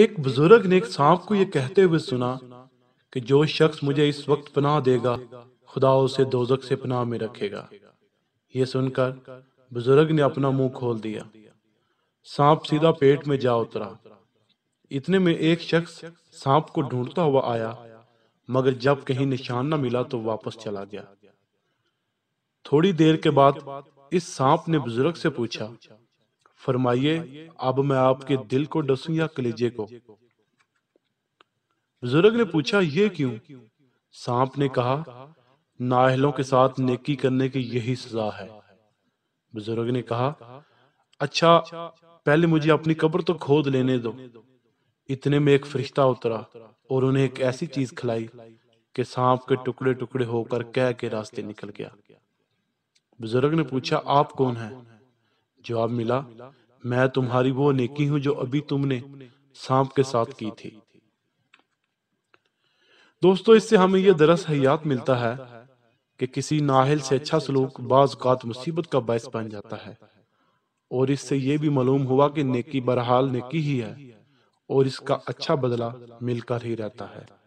एक बुजुर्ग ने एक सांप को यह कहते हुए सुना कि जो शख्स मुझे इस वक्त पनाह देगा खुदा उसे दोजक से पनाह में रखेगा यह सुनकर बुजुर्ग ने अपना मुंह खोल दिया सांप सीधा पेट में जा उतरा इतने में एक शख्स सांप को ढूंढता हुआ आया मगर जब कहीं निशान न मिला तो वापस चला गया थोड़ी देर के बाद इस सांप ने बुजुर्ग से पूछा फरमाइए अब मैं आपके दिल को डसू या कलेजे को बुजुर्ग ने पूछा ये क्यों सांप ने कहा नाहलों के साथ नेकी करने की यही सजा है बुजुर्ग ने कहा अच्छा पहले मुझे अपनी कब्र तो खोद लेने दो इतने में एक फरिश्ता उतरा और उन्हें एक ऐसी चीज खिलाई कि सांप के टुकड़े टुकड़े होकर कह के रास्ते निकल गया बुजुर्ग ने पूछा आप कौन हैं जवाब मिला मैं तुम्हारी वो नेकी हूं जो अभी तुमने सांप के साथ की थी दोस्तों इससे हमें यह दरस हयात मिलता है कि किसी नाहल से अच्छा सलूक बाज़ात मुसीबत का बायस बन जाता है और इससे यह भी मालूम हुआ कि नेकी बरहाल नेकी ही है और इसका अच्छा बदला मिलकर ही रहता है